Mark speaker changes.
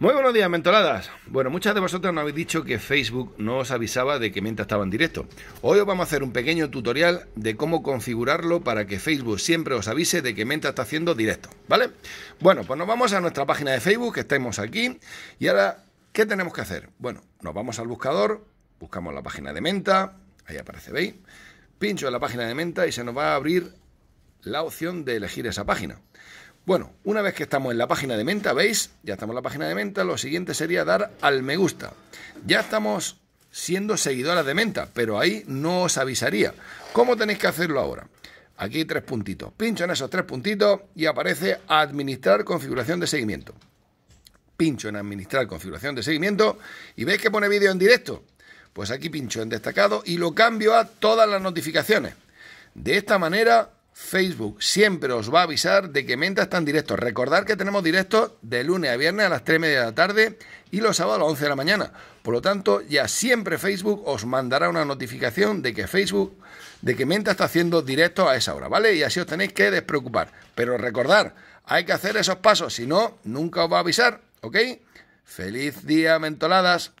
Speaker 1: Muy buenos días, mentoladas. Bueno, muchas de vosotras nos habéis dicho que Facebook no os avisaba de que Menta estaba en directo. Hoy os vamos a hacer un pequeño tutorial de cómo configurarlo para que Facebook siempre os avise de que Menta está haciendo directo, ¿vale? Bueno, pues nos vamos a nuestra página de Facebook, que estamos aquí, y ahora, ¿qué tenemos que hacer? Bueno, nos vamos al buscador, buscamos la página de Menta, ahí aparece, ¿veis? Pincho en la página de Menta y se nos va a abrir la opción de elegir esa página. Bueno, una vez que estamos en la página de Menta, ¿veis? Ya estamos en la página de Menta, lo siguiente sería dar al me gusta. Ya estamos siendo seguidoras de Menta, pero ahí no os avisaría. ¿Cómo tenéis que hacerlo ahora? Aquí tres puntitos. Pincho en esos tres puntitos y aparece administrar configuración de seguimiento. Pincho en administrar configuración de seguimiento y veis que pone vídeo en directo. Pues aquí pincho en destacado y lo cambio a todas las notificaciones. De esta manera Facebook siempre os va a avisar de que Menta está en directo. Recordad que tenemos directos de lunes a viernes a las 3 de la tarde y los sábados a las 11 de la mañana. Por lo tanto, ya siempre Facebook os mandará una notificación de que Facebook, de que Menta está haciendo directo a esa hora, ¿vale? Y así os tenéis que despreocupar. Pero recordad, hay que hacer esos pasos, si no, nunca os va a avisar, ¿ok? Feliz día, mentoladas.